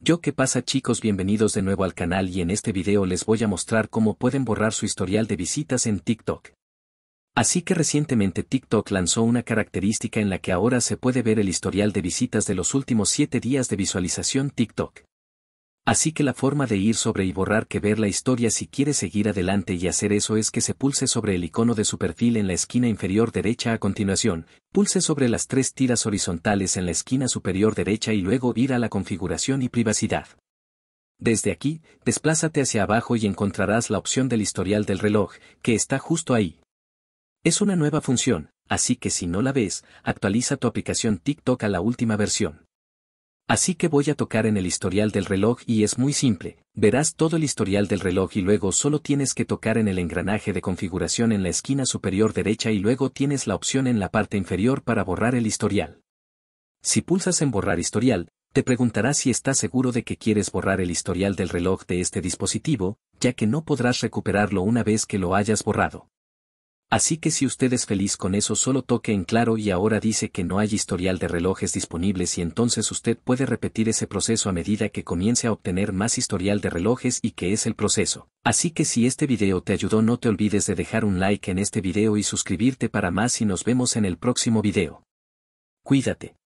Yo qué pasa chicos bienvenidos de nuevo al canal y en este video les voy a mostrar cómo pueden borrar su historial de visitas en TikTok. Así que recientemente TikTok lanzó una característica en la que ahora se puede ver el historial de visitas de los últimos 7 días de visualización TikTok. Así que la forma de ir sobre y borrar que ver la historia si quieres seguir adelante y hacer eso es que se pulse sobre el icono de su perfil en la esquina inferior derecha a continuación, pulse sobre las tres tiras horizontales en la esquina superior derecha y luego ir a la configuración y privacidad. Desde aquí, desplázate hacia abajo y encontrarás la opción del historial del reloj, que está justo ahí. Es una nueva función, así que si no la ves, actualiza tu aplicación TikTok a la última versión. Así que voy a tocar en el historial del reloj y es muy simple, verás todo el historial del reloj y luego solo tienes que tocar en el engranaje de configuración en la esquina superior derecha y luego tienes la opción en la parte inferior para borrar el historial. Si pulsas en borrar historial, te preguntará si estás seguro de que quieres borrar el historial del reloj de este dispositivo, ya que no podrás recuperarlo una vez que lo hayas borrado. Así que si usted es feliz con eso solo toque en claro y ahora dice que no hay historial de relojes disponibles y entonces usted puede repetir ese proceso a medida que comience a obtener más historial de relojes y que es el proceso. Así que si este video te ayudó no te olvides de dejar un like en este video y suscribirte para más y nos vemos en el próximo video. Cuídate.